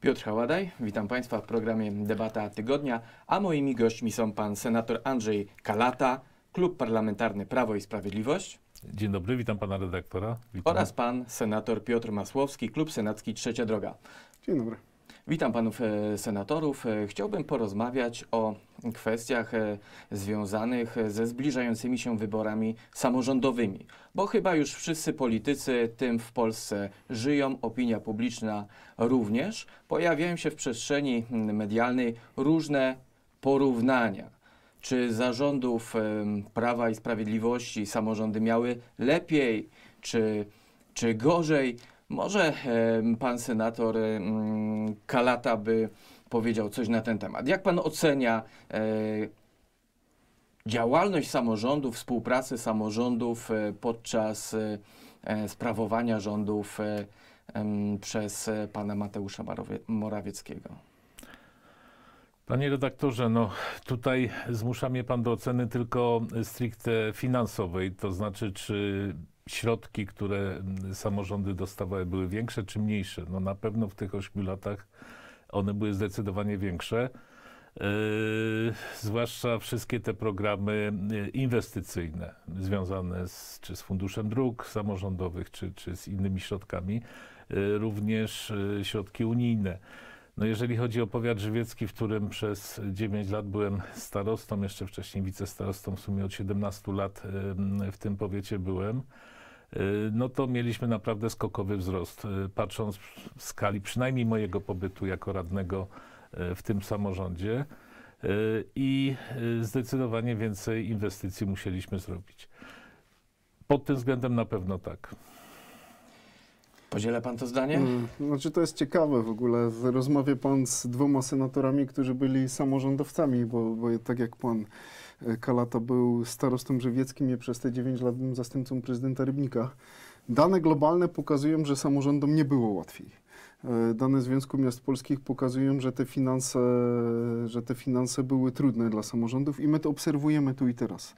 Piotr Haładaj, witam Państwa w programie Debata Tygodnia, a moimi gośćmi są pan senator Andrzej Kalata, Klub Parlamentarny Prawo i Sprawiedliwość. Dzień dobry, witam pana redaktora. Witam. Oraz pan senator Piotr Masłowski, Klub Senacki Trzecia Droga. Dzień dobry. Witam panów e, senatorów. E, chciałbym porozmawiać o kwestiach e, związanych ze zbliżającymi się wyborami samorządowymi, bo chyba już wszyscy politycy tym w Polsce żyją, opinia publiczna również. Pojawiają się w przestrzeni mm, medialnej różne porównania. Czy zarządów Prawa i Sprawiedliwości samorządy miały lepiej, czy, czy gorzej? Może pan senator Kalata by powiedział coś na ten temat. Jak pan ocenia e, działalność samorządów, współpracę samorządów e, podczas e, sprawowania rządów przez pana Mateusza Morawieckiego? Panie redaktorze, no tutaj zmusza mnie pan do oceny tylko stricte finansowej, to znaczy czy środki, które mm, samorządy dostawały, były większe czy mniejsze? No na pewno w tych ośmiu latach one były zdecydowanie większe. Yy, zwłaszcza wszystkie te programy y, inwestycyjne związane z, czy z Funduszem Dróg Samorządowych, czy, czy z innymi środkami, y, również y, środki unijne. No jeżeli chodzi o powiat żywiecki, w którym przez 9 lat byłem starostą, jeszcze wcześniej wicestarostą, w sumie od 17 lat w tym powiecie byłem, Y, no to mieliśmy naprawdę skokowy wzrost, y, patrząc w skali przynajmniej mojego pobytu jako radnego y, w tym samorządzie i zdecydowanie więcej inwestycji musieliśmy zrobić. Pod tym względem na pewno tak. Podziela pan to zdanie? Hmm. Znaczy to jest ciekawe w ogóle. Rozmawiał pan z dwoma senatorami, którzy byli samorządowcami, bo, bo tak jak pan E, Kalata był starostą żywieckim, i przez te 9 lat byłem zastępcą prezydenta Rybnika. Dane globalne pokazują, że samorządom nie było łatwiej e, dane Związku Miast Polskich pokazują, że te finanse, że te finanse były trudne dla samorządów i my to obserwujemy tu i teraz.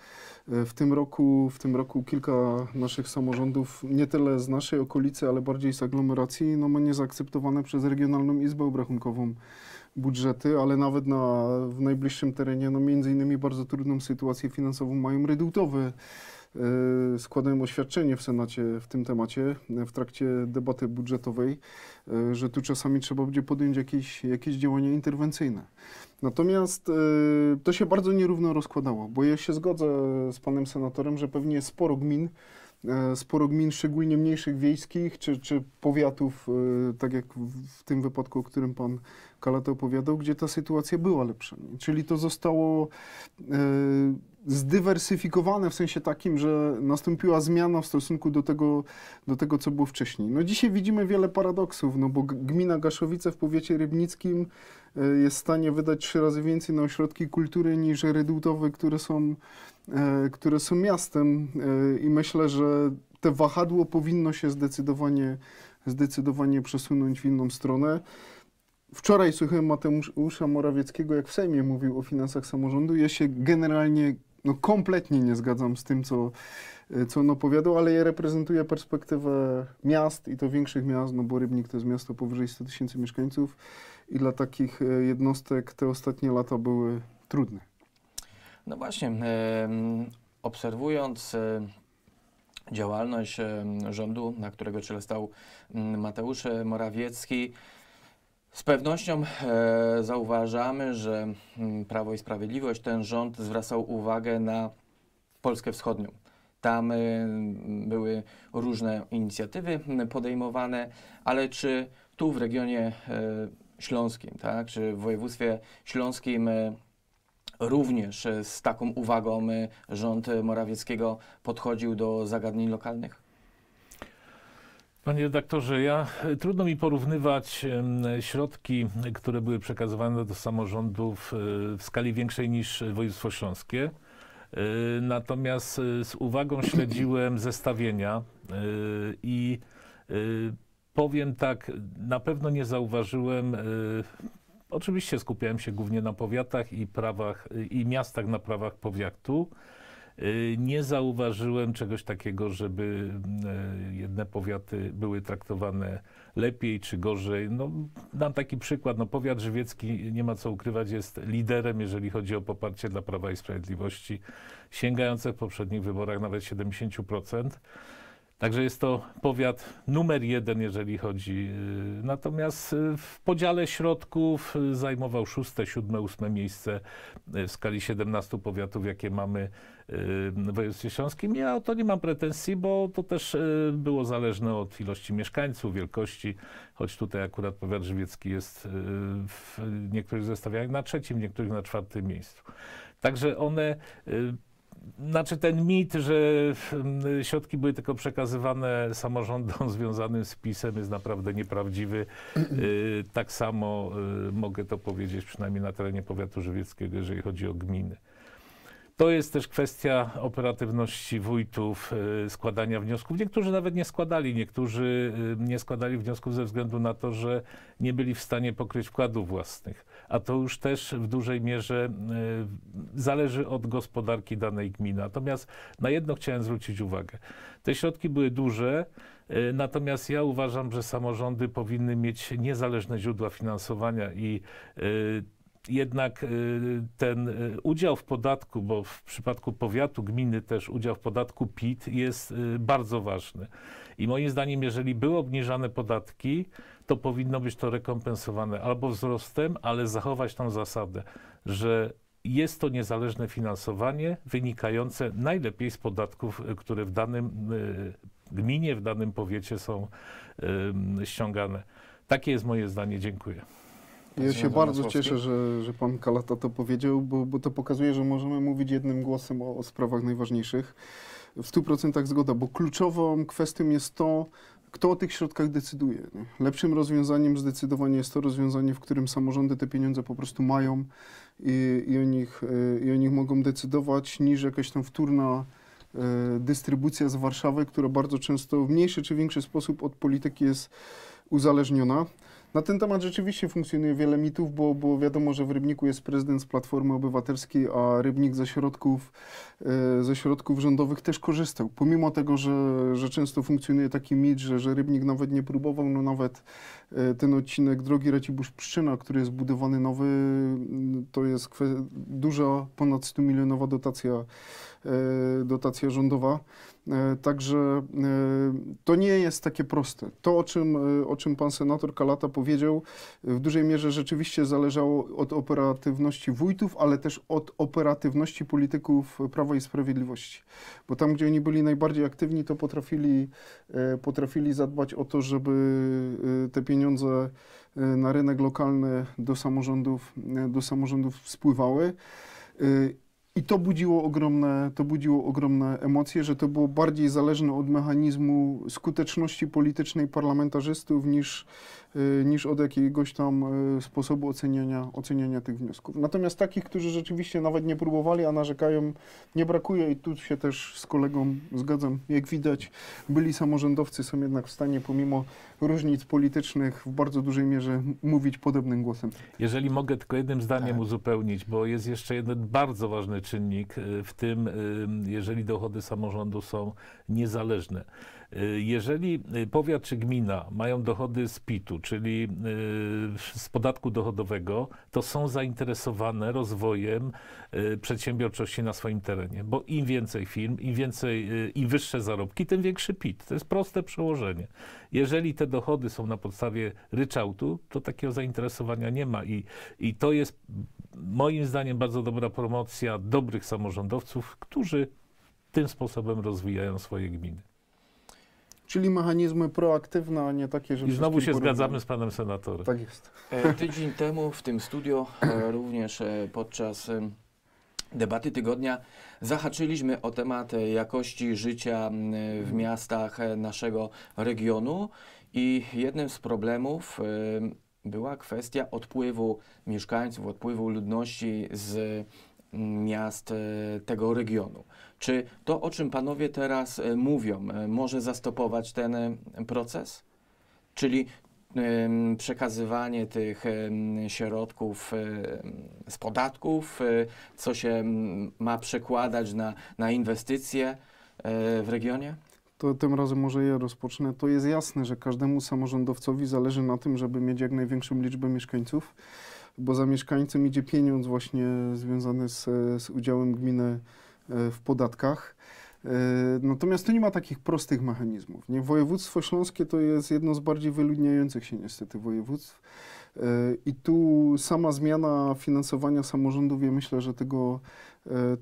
E, w tym roku, w tym roku kilka naszych samorządów, nie tyle z naszej okolicy, ale bardziej z aglomeracji, no ma niezaakceptowane przez Regionalną Izbę Obrachunkową budżety, ale nawet na, w najbliższym terenie, no między innymi bardzo trudną sytuację finansową mają rydultowy. Yy, e, składałem oświadczenie w Senacie w tym temacie, e, w trakcie debaty budżetowej, e, że tu czasami trzeba będzie podjąć jakieś, jakieś działania interwencyjne. Natomiast to się bardzo nierówno rozkładało, bo ja się zgodzę z panem senatorem, że pewnie sporo gmin, E, sporo gmin, szczególnie mniejszych wiejskich, czy, czy powiatów, e, tak jak w tym wypadku, o którym pan Kalata opowiadał, gdzie ta sytuacja była lepsza. Czyli to zostało e, zdywersyfikowane w sensie takim, że nastąpiła zmiana w stosunku do tego, do tego co było wcześniej. No dzisiaj widzimy wiele paradoksów, no bo gmina Gaszowice w powiecie rybnickim E, jest w stanie wydać trzy razy więcej na ośrodki kultury niż redutowe, które są, e, które są miastem. E, I myślę, że te wahadło powinno się zdecydowanie, zdecydowanie przesunąć w inną stronę. Wczoraj słuchałem Mateusza Morawieckiego, jak w Sejmie mówił o finansach samorządu. Ja się generalnie no, kompletnie nie zgadzam z tym, co, co on opowiadał, ale ja reprezentuję perspektywę miast i to większych miast, no bo Rybnik to jest miasto powyżej 100 tysięcy mieszkańców i dla takich e, jednostek te ostatnie lata były trudne. No właśnie, obserwując e, działalność rządu, na którego czele stał Mateusz e, Morawiecki, z pewnością zauważamy, że Prawo i Sprawiedliwość, ten rząd zwracał uwagę na Polskę Wschodnią. Tam były różne inicjatywy podejmowane, ale czy tu w regionie Śląskim, tak, czy w województwie śląskim e, również z taką uwagą e, rząd Morawieckiego podchodził do zagadnień lokalnych? Panie redaktorze, ja, e, trudno mi porównywać środki, które były przekazywane do samorządów w skali większej niż województwo śląskie. Natomiast z uwagą śledziłem zestawienia i powiem tak, na pewno nie zauważyłem. Y, oczywiście skupiałem się głównie na powiatach i prawach y, i miastach na prawach powiatu. Y, nie zauważyłem czegoś takiego, żeby jedne powiaty były traktowane lepiej czy gorzej. No, dam taki przykład. No, powiat żywiecki, nie ma co ukrywać, jest liderem, jeżeli chodzi o poparcie dla Prawa i Sprawiedliwości, sięgające w poprzednich wyborach nawet 70%. Także jest to powiat numer jeden, jeżeli chodzi. Y, natomiast y, w podziale środków y, zajmował szóste, siódme, ósme miejsce w skali 17 powiatów, jakie mamy w województwie śląskim. Ja o to nie mam pretensji, bo to też było zależne od ilości mieszkańców, wielkości, choć tutaj akurat powiat żywiecki jest w niektórych zestawiach na trzecim, niektórych na czwartym miejscu. Także one znaczy ten mit, że mm, środki były tylko przekazywane samorządom związanym z PiSem jest naprawdę nieprawdziwy. Y, tak samo y, mogę to powiedzieć przynajmniej na terenie powiatu żywieckiego, jeżeli chodzi o gminy. To jest też kwestia operatywności wójtów, y, składania wniosków. Niektórzy nawet nie składali, niektórzy y, nie składali wniosków ze względu na to, że nie byli w stanie pokryć wkładów własnych. A to już też w dużej mierze y, zależy od gospodarki danej gminy. Natomiast na jedno chciałem zwrócić uwagę. Te środki były duże, Natomiast ja uważam, że samorządy powinny mieć niezależne źródła finansowania i jednak y, ten y, udział w podatku, bo w przypadku powiatu, gminy też udział w podatku PIT jest y, bardzo ważny. I moim zdaniem, jeżeli były obniżane podatki, to powinno być to rekompensowane albo wzrostem, ale zachować tą zasadę, że jest to niezależne finansowanie wynikające najlepiej z podatków, które w danym gminie, w danym powiecie są ściągane. Takie jest moje zdanie. Dziękuję. Ja się bardzo cieszę, że, że pan Kalata to powiedział, bo, bo to pokazuje, że możemy mówić jednym głosem o, o sprawach najważniejszych. W 100% zgoda, bo kluczową kwestią jest to, kto o tych środkach decyduje. Lepszym rozwiązaniem zdecydowanie jest to rozwiązanie, w którym samorządy te pieniądze po prostu mają i, i, o, nich, e, i o nich mogą decydować, niż jakaś tam wtórna e, dystrybucja z Warszawy, która bardzo często w mniejszy czy większy sposób od polityki jest uzależniona. Na ten temat rzeczywiście funkcjonuje wiele mitów, bo, bo wiadomo, że w Rybniku jest prezydent z Platformy Obywatelskiej, a Rybnik ze środków, e, ze środków rządowych też korzystał. Pomimo tego, że, że często funkcjonuje taki mit, że, że Rybnik nawet nie próbował, no nawet E, ten odcinek drogi Racibórz-Pszczyna, który jest budowany nowy, mm, to jest duża, ponad 100 milionowa dotacja, e, dotacja rządowa. E, także to nie jest takie proste. To, o czym, o czym pan senator Kalata powiedział, w dużej mierze rzeczywiście zależało od operatywności wójtów, ale też od operatywności polityków Prawa i Sprawiedliwości. Bo tam, gdzie oni byli najbardziej aktywni, to potrafili, potrafili zadbać o to, żeby te pieniądze pieniądze e, na rynek lokalny do samorządów, e, do samorządów spływały. E, I to budziło, ogromne, to budziło ogromne emocje, że to było bardziej zależne od mechanizmu skuteczności politycznej parlamentarzystów niż, Y, niż od jakiegoś tam y, sposobu oceniania, oceniania tych wniosków. Natomiast takich, którzy rzeczywiście nawet nie próbowali, a narzekają, nie brakuje i tu się też z kolegą zgadzam. Jak widać, byli samorządowcy są jednak w stanie pomimo różnic politycznych w bardzo dużej mierze mówić podobnym głosem. Jeżeli mogę tylko jednym zdaniem tak. uzupełnić, bo jest jeszcze jeden bardzo ważny czynnik y, w tym, jeżeli dochody samorządu są niezależne. Y, jeżeli y, powiat czy gmina mają dochody z PIT-u, czyli y, z podatku dochodowego, to są zainteresowane rozwojem przedsiębiorczości na swoim terenie, bo im więcej firm, im więcej, i wyższe zarobki, tym większy PIT. To jest proste przełożenie. Jeżeli te dochody są na podstawie ryczałtu, to takiego zainteresowania nie ma i, i to jest moim zdaniem bardzo dobra promocja dobrych samorządowców, którzy tym sposobem rozwijają swoje gminy. Czyli mechanizmy proaktywne, a nie takie, że... I znowu się zgadzamy z panem senatorem. Tak jest. E, tydzień temu w tym studio, e, również e, podczas debaty tygodnia, zahaczyliśmy o temat jakości życia w miastach naszego regionu i jednym z problemów była kwestia odpływu mieszkańców, odpływu ludności z miast e, tego regionu. Czy to, o czym panowie teraz e, mówią, e, może zastopować ten proces? Czyli przekazywanie tych środków z podatków, co się ma przekładać na, na inwestycje w regionie? to tym razem może ja rozpocznę. To jest jasne, że każdemu samorządowcowi zależy na tym, żeby mieć jak największą liczbę mieszkańców bo za mieszkańcem idzie pieniądz właśnie związany z, z udziałem gminy e, w podatkach. E, natomiast to nie ma takich prostych mechanizmów. Nie? Województwo śląskie to jest jedno z bardziej wyludniających się niestety województw. E, I tu sama zmiana finansowania samorządów, ja myślę, że tego,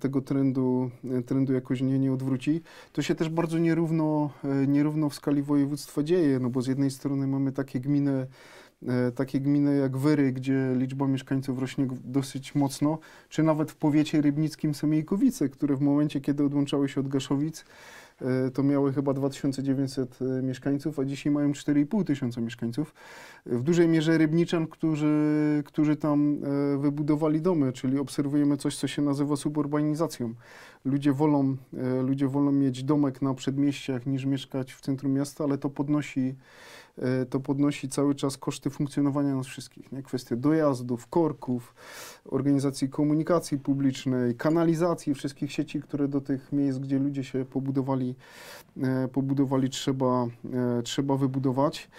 tego trendu, trendu jakoś nie, nie odwróci. To się też bardzo nierówno, nierówno w skali województwa dzieje, no bo z jednej strony mamy takie gminy, E, takie gminy jak Wyry, gdzie liczba mieszkańców rośnie dosyć mocno, czy nawet w powiecie rybnickim Semijkowice, które w momencie, kiedy odłączały się od Gaszowic, e, to miały chyba 2900 e, mieszkańców, a dzisiaj mają 4,5 tysiąca mieszkańców. W dużej mierze Rybniczan, którzy, którzy tam wybudowali domy, czyli obserwujemy coś, co się nazywa suburbanizacją. Ludzie wolą, ludzie wolą mieć domek na przedmieściach niż mieszkać w centrum miasta, ale to podnosi Y, to podnosi cały czas koszty funkcjonowania nas wszystkich. Nie? Kwestie dojazdów, korków, organizacji komunikacji publicznej, kanalizacji wszystkich sieci, które do tych miejsc, gdzie ludzie się pobudowali, y, pobudowali trzeba, y, trzeba wybudować.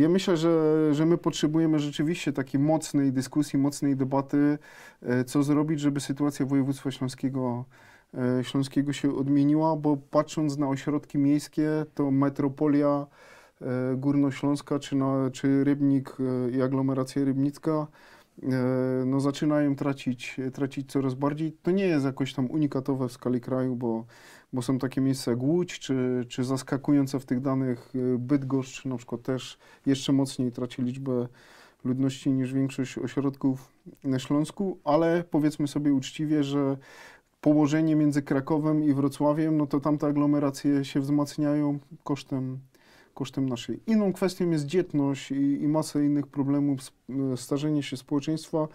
Ja myślę, że, że my potrzebujemy rzeczywiście takiej mocnej dyskusji, mocnej debaty, co zrobić, żeby sytuacja województwa śląskiego Śląskiego się odmieniła, bo patrząc na ośrodki miejskie, to metropolia E, Górnośląska czy, na, czy Rybnik e, i aglomeracja rybnicka e, no zaczynają tracić, tracić coraz bardziej. To nie jest jakoś tam unikatowe w skali kraju, bo, bo są takie miejsca jak Łódź, czy, czy zaskakujące w tych danych Bydgoszcz na przykład też jeszcze mocniej traci liczbę ludności niż większość ośrodków na Śląsku, ale powiedzmy sobie uczciwie, że położenie między Krakowem i Wrocławiem, no to tamte aglomeracje się wzmacniają kosztem kosztem naszej. Inną kwestią jest dzietność i, i masa innych problemów, e, starzenie się społeczeństwa.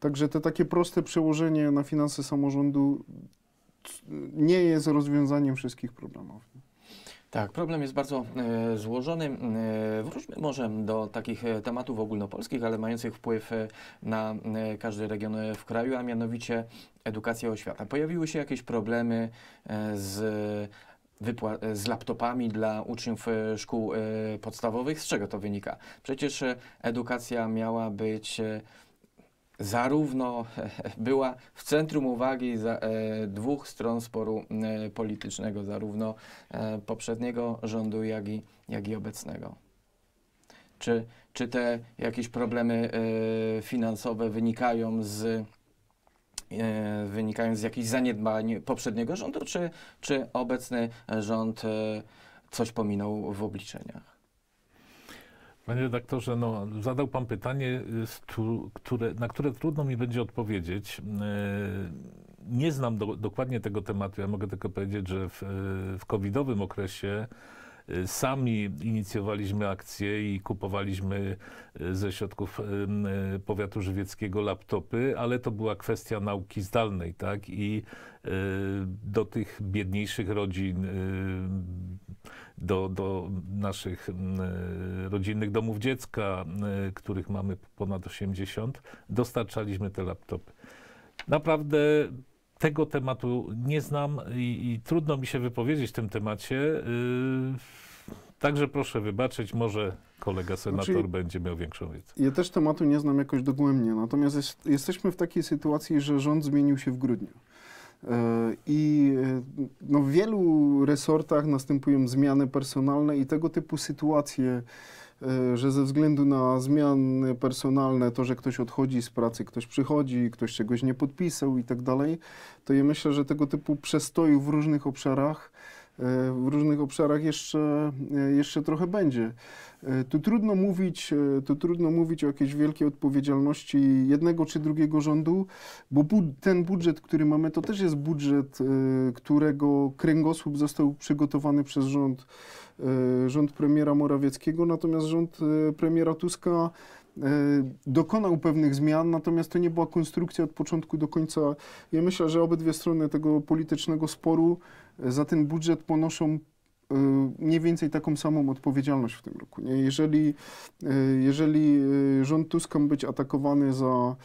Także te takie proste przełożenie na finanse samorządu e, nie jest rozwiązaniem wszystkich problemów. Tak, problem jest bardzo y, złożony. wróćmy może do takich tematów ogólnopolskich, ale mających wpływ na każdy region w kraju, a mianowicie edukacja i oświata. Pojawiły się jakieś problemy z E, z laptopami dla uczniów e, szkół e, podstawowych. Z czego to wynika? Przecież edukacja miała być zarówno była w centrum uwagi dwóch stron sporu politycznego, zarówno poprzedniego rządu, jak i, jak i obecnego. Czy, czy te jakieś problemy finansowe wynikają z E, wynikając z jakichś zaniedbań poprzedniego rządu, czy, czy obecny rząd e, coś pominął w obliczeniach? Panie redaktorze, no, zadał pan pytanie, e, które, na które trudno mi będzie odpowiedzieć. Nie znam do, dokładnie tego tematu. Ja mogę tylko powiedzieć, że w, w covidowym okresie Y, sami inicjowaliśmy akcję i kupowaliśmy y, ze środków y, powiatu żywieckiego laptopy, ale to była kwestia nauki zdalnej, tak? I do tych biedniejszych rodzin, do, do naszych rodzinnych domów dziecka, których mamy ponad 80, dostarczaliśmy te laptopy. Naprawdę tego tematu nie znam i, i, trudno mi się wypowiedzieć w tym temacie. Yy, także proszę wybaczyć, może kolega senator znaczy, będzie miał większą wiedzę. Ja też tematu nie znam jakoś dogłębnie, natomiast jest, jesteśmy w takiej sytuacji, że rząd zmienił się w grudniu. E, I e, no, w wielu resortach następują zmiany personalne i tego typu sytuacje, e, że ze względu na zmiany personalne, to, że ktoś odchodzi z pracy, ktoś przychodzi, ktoś czegoś nie podpisał i tak dalej, to ja myślę, że tego typu przestoju w różnych obszarach E, w różnych obszarach jeszcze, e, jeszcze trochę będzie. E, tu trudno, mówić, tu trudno mówić o jakiejś wielkiej odpowiedzialności jednego czy drugiego rządu, bo ten budżet, który mamy, to też jest budżet, którego kręgosłup został przygotowany przez rząd, rząd premiera Morawieckiego, natomiast rząd premiera Tuska Y, dokonał pewnych zmian, natomiast to nie była konstrukcja od początku do końca. Ja myślę, że obydwie strony tego politycznego sporu za ten budżet ponoszą y, mniej więcej taką samą odpowiedzialność w tym roku. Jeżeli, y, jeżeli rząd Tuska być atakowany za,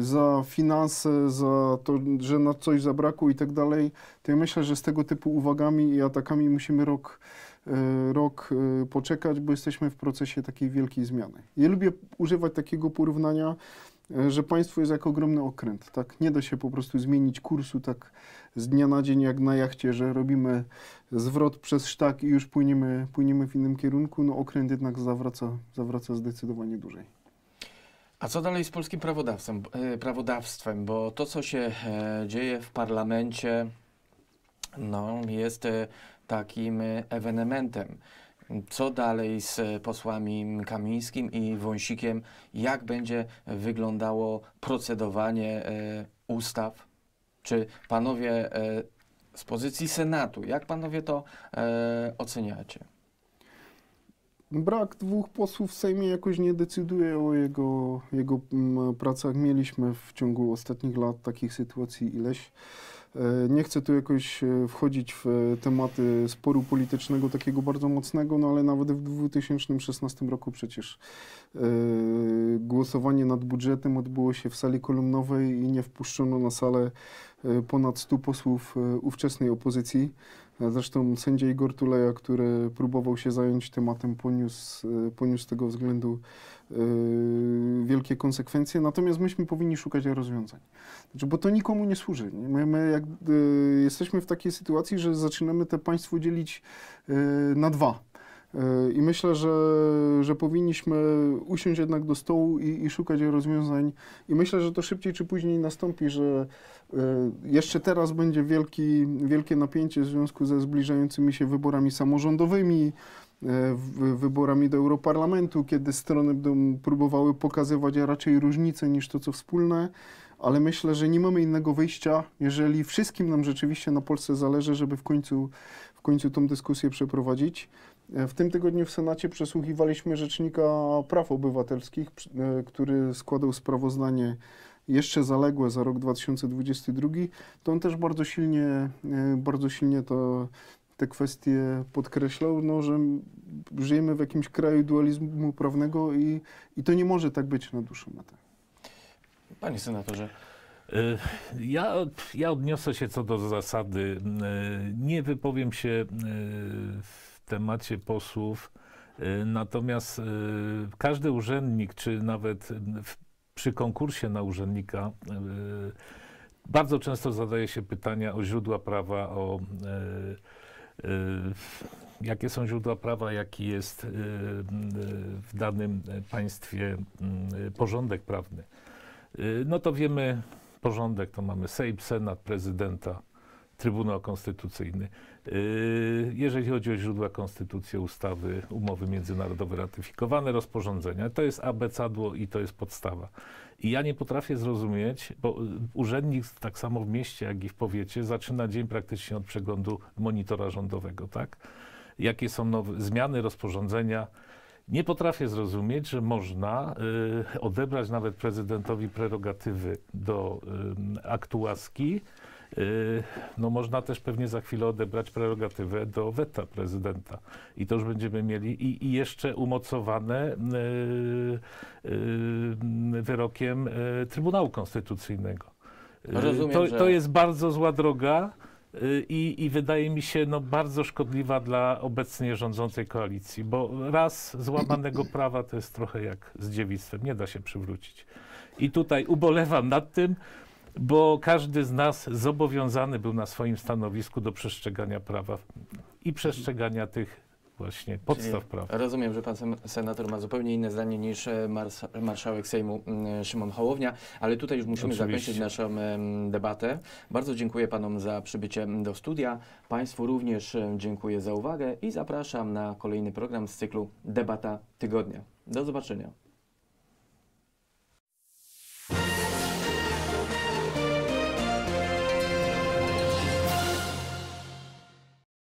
za finanse, za to, że na coś zabrakło i tak dalej, to ja myślę, że z tego typu uwagami i atakami musimy rok E, rok e, poczekać, bo jesteśmy w procesie takiej wielkiej zmiany. Ja lubię używać takiego porównania, e, że państwo jest jak ogromny okręt, tak? Nie da się po prostu zmienić kursu tak z dnia na dzień jak na jachcie, że robimy zwrot przez sztak i już płyniemy, płyniemy w innym kierunku. No okręt jednak zawraca, zawraca zdecydowanie dłużej. A co dalej z polskim prawodawstwem, prawodawstwem? Bo to, co się dzieje w parlamencie, no, jest takim ewenementem. Co dalej z posłami Kamińskim i Wąsikiem? Jak będzie wyglądało procedowanie e, ustaw? Czy panowie e, z pozycji Senatu, jak panowie to e, oceniacie? brak dwóch posłów w Sejmie jakoś nie decyduje o jego, jego pracach. Mieliśmy w ciągu ostatnich lat takich sytuacji ileś. E, nie chcę tu jakoś e, wchodzić w e, tematy sporu politycznego takiego bardzo mocnego, no ale nawet w 2016 roku przecież głosowanie nad budżetem odbyło się w sali kolumnowej i nie wpuszczono na salę ponad 100 posłów ówczesnej opozycji. Zresztą sędzia Igor Tuleja, który próbował się zająć tematem, poniósł, e, poniósł z tego względu e, wielkie konsekwencje. Natomiast myśmy powinni szukać rozwiązań. Znaczy, bo to nikomu nie służy. My, my jak, e, jesteśmy w takiej sytuacji, że zaczynamy te państwo dzielić na dwa E, I myślę, że, że powinniśmy usiąść jednak do stołu i, i, szukać rozwiązań. I myślę, że to szybciej czy później nastąpi, że e, jeszcze teraz będzie wielki, wielkie napięcie w związku ze zbliżającymi się wyborami samorządowymi, e, wyborami do Europarlamentu, kiedy strony będą próbowały pokazywać raczej różnice niż to, co wspólne ale myślę, że nie mamy innego wyjścia, jeżeli wszystkim nam rzeczywiście na Polsce zależy, żeby w końcu, w końcu tą dyskusję przeprowadzić. E, w tym tygodniu w Senacie przesłuchiwaliśmy Rzecznika Praw Obywatelskich, e, który składał sprawozdanie jeszcze zaległe za rok 2022. To on też bardzo silnie, e, bardzo silnie to, te kwestie podkreślał, no, że żyjemy w jakimś kraju dualizmu prawnego i, i to nie może tak być na dłuższą metę. Panie senatorze, ja, ja odniosę się co do zasady. Nie wypowiem się w temacie posłów. Y, natomiast y, każdy urzędnik, czy nawet y, przy konkursie na urzędnika, bardzo często zadaje się pytania o źródła prawa, o jakie są źródła prawa, jaki jest w danym państwie porządek prawny. No to wiemy, porządek to mamy Sejm, Senat, prezydenta, Trybunał Konstytucyjny. Yy, jeżeli chodzi o źródła konstytucji, ustawy, umowy międzynarodowe ratyfikowane, rozporządzenia, to jest abecadło i to jest podstawa. I ja nie potrafię zrozumieć, bo y, urzędnik tak samo w mieście, jak i w powiecie zaczyna dzień praktycznie od przeglądu monitora rządowego, tak? Jakie są nowe zmiany, rozporządzenia, nie potrafię zrozumieć, że można y, odebrać nawet prezydentowi prerogatywy do y, aktu łaski Y, no można też pewnie za chwilę odebrać prerogatywę do weta prezydenta. I to już będziemy mieli i, i jeszcze umocowane y, y, wyrokiem Trybunału Konstytucyjnego. Rozumiem, to, że... to jest bardzo zła droga. I, I, wydaje mi się no, bardzo szkodliwa dla obecnie rządzącej koalicji, bo raz złamanego prawa to jest trochę jak z dziewictwem, nie da się przywrócić. I tutaj ubolewam nad tym, bo każdy z nas zobowiązany był na swoim stanowisku do przestrzegania prawa i przestrzegania tych właśnie podstaw Czyli prawa. Rozumiem, że pan senator ma zupełnie inne zdanie niż e, marszałek Sejmu Szymon Hołownia, ale tutaj już musimy Oczywiście. zakończyć naszą debatę. Bardzo dziękuję panom za przybycie do studia. Państwu również e, dziękuję za uwagę i zapraszam na kolejny program z cyklu Debata Tygodnia. Do zobaczenia.